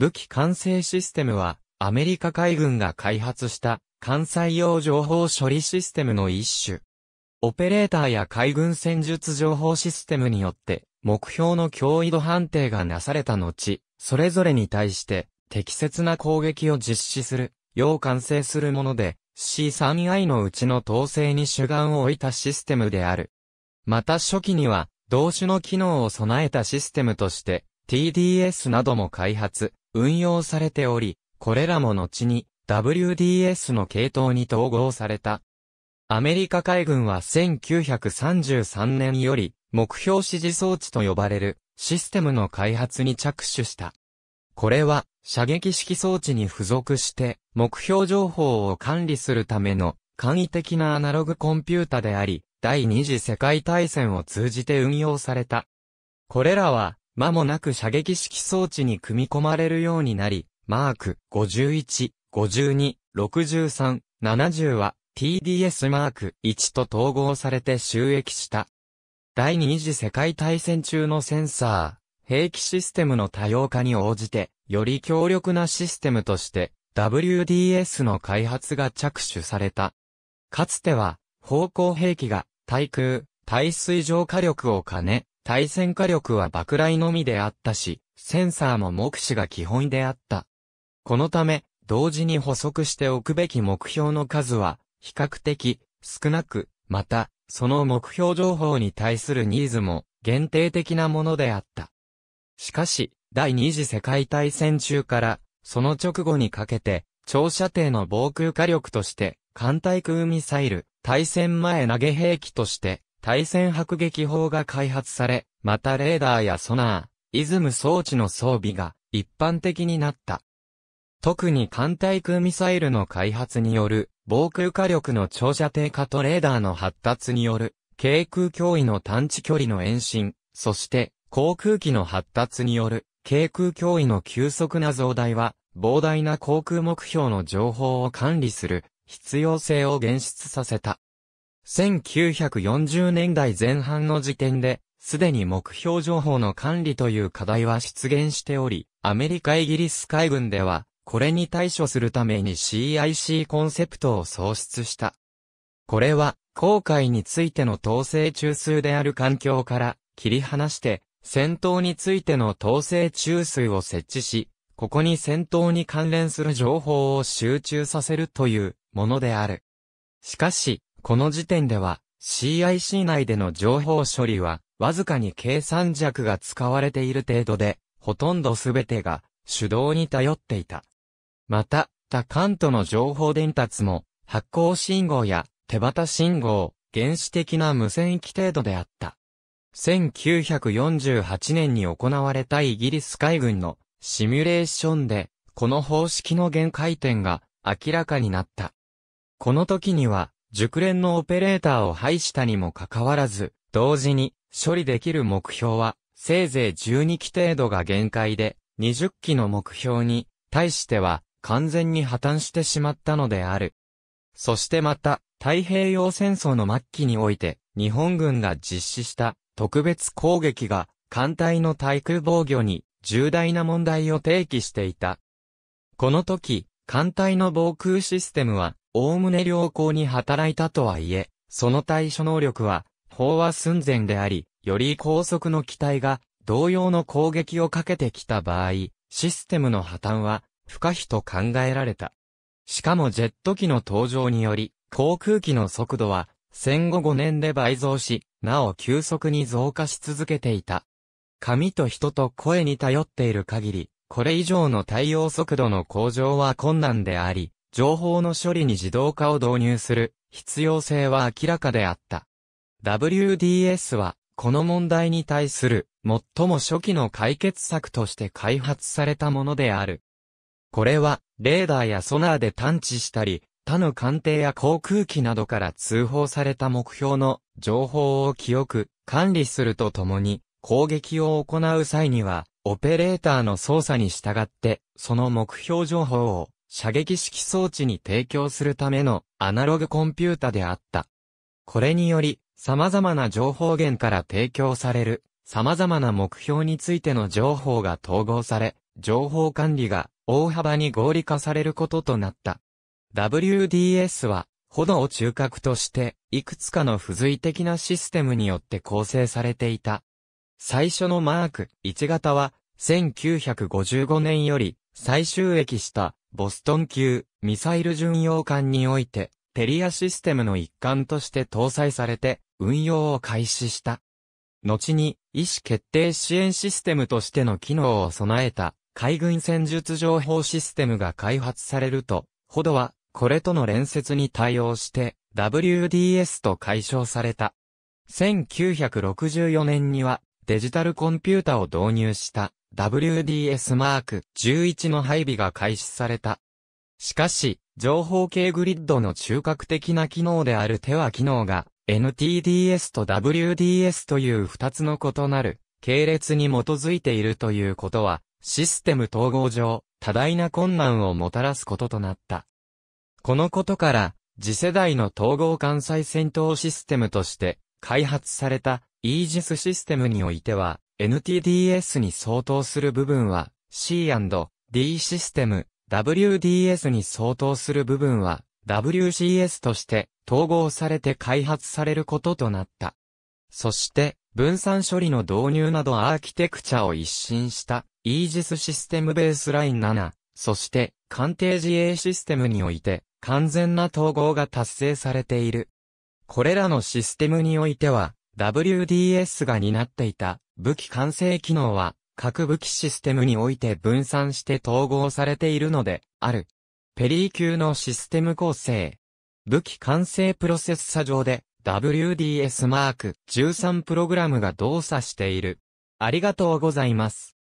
武器管制システムは、アメリカ海軍が開発した艦載用情報処理システムの一種。オペレーターや海軍戦術情報システムによって、目標の強威度判定がなされた後、それぞれに対して適切な攻撃を実施する、よう完成するもので、C3I のうちの統制に主眼を置いたシステムである。また初期には、同種の機能を備えたシステムとして、TDS なども開発、運用されており、これらも後に WDS の系統に統合された。アメリカ海軍は1933年より目標指示装置と呼ばれるシステムの開発に着手した。これは射撃式装置に付属して目標情報を管理するための簡易的なアナログコンピュータであり、第二次世界大戦を通じて運用された。これらは間もなく射撃式装置に組み込まれるようになり、マーク51、52、63、70は TDS マーク1と統合されて収益した。第二次世界大戦中のセンサー、兵器システムの多様化に応じて、より強力なシステムとして、WDS の開発が着手された。かつては、方向兵器が、対空、対水上火力を兼ね、対戦火力は爆雷のみであったし、センサーも目視が基本であった。このため、同時に補足しておくべき目標の数は、比較的、少なく、また、その目標情報に対するニーズも、限定的なものであった。しかし、第二次世界大戦中から、その直後にかけて、長射程の防空火力として、艦対空ミサイル、対戦前投げ兵器として、対戦迫撃砲が開発され、またレーダーやソナー、イズム装置の装備が一般的になった。特に艦対空ミサイルの開発による防空火力の長射程化とレーダーの発達による軽空脅威の探知距離の延伸、そして航空機の発達による軽空脅威の急速な増大は膨大な航空目標の情報を管理する必要性を現出させた。1940年代前半の時点で、すでに目標情報の管理という課題は出現しており、アメリカイギリス海軍では、これに対処するために CIC コンセプトを創出した。これは、航海についての統制中枢である環境から切り離して、戦闘についての統制中枢を設置し、ここに戦闘に関連する情報を集中させるというものである。しかし、この時点では CIC 内での情報処理はわずかに計算弱が使われている程度で、ほとんどすべてが手動に頼っていた。また、他関との情報伝達も発光信号や手旗信号、原始的な無線域程度であった。1948年に行われたイギリス海軍のシミュレーションで、この方式の限界点が明らかになった。この時には、熟練のオペレーターを廃したにもかかわらず、同時に処理できる目標は、せいぜい12機程度が限界で、20機の目標に対しては完全に破綻してしまったのである。そしてまた、太平洋戦争の末期において、日本軍が実施した特別攻撃が艦隊の対空防御に重大な問題を提起していた。この時、艦隊の防空システムはおむね良好に働いたとはいえ、その対処能力は、飽和寸前であり、より高速の機体が、同様の攻撃をかけてきた場合、システムの破綻は、不可避と考えられた。しかもジェット機の登場により、航空機の速度は、戦後5年で倍増し、なお急速に増加し続けていた。紙と人と声に頼っている限り、これ以上の対応速度の向上は困難であり、情報の処理に自動化を導入する必要性は明らかであった。WDS は、この問題に対する最も初期の解決策として開発されたものである。これは、レーダーやソナーで探知したり、他の艦艇や航空機などから通報された目標の情報を記憶、管理するとともに、攻撃を行う際には、オペレーターの操作に従って、その目標情報を射撃式装置に提供するためのアナログコンピュータであった。これにより、様々な情報源から提供される、様々な目標についての情報が統合され、情報管理が大幅に合理化されることとなった。WDS は、炎を中核として、いくつかの付随的なシステムによって構成されていた。最初のマーク1型は、1955年より最終駅したボストン級ミサイル巡洋艦において、テリアシステムの一環として搭載されて、運用を開始した。後に、意思決定支援システムとしての機能を備えた、海軍戦術情報システムが開発されると、ほどは、これとの連接に対応して、WDS と解消された。1964年には、デジタルコンピュータを導入した WDS マーク11の配備が開始された。しかし、情報系グリッドの中核的な機能である手話機能が NTDS と WDS という二つの異なる系列に基づいているということはシステム統合上多大な困難をもたらすこととなった。このことから次世代の統合関西戦闘システムとして開発されたイージスシステムにおいては、NTDS に相当する部分は C&D システム、WDS に相当する部分は WCS として統合されて開発されることとなった。そして、分散処理の導入などアーキテクチャを一新したイージスシステムベースライン7、そして、鑑定自衛システムにおいて完全な統合が達成されている。これらのシステムにおいては、WDS が担っていた武器完成機能は、各武器システムにおいて分散して統合されているので、ある。ペリー級のシステム構成。武器完成プロセッサ上で WDS マーク13プログラムが動作している。ありがとうございます。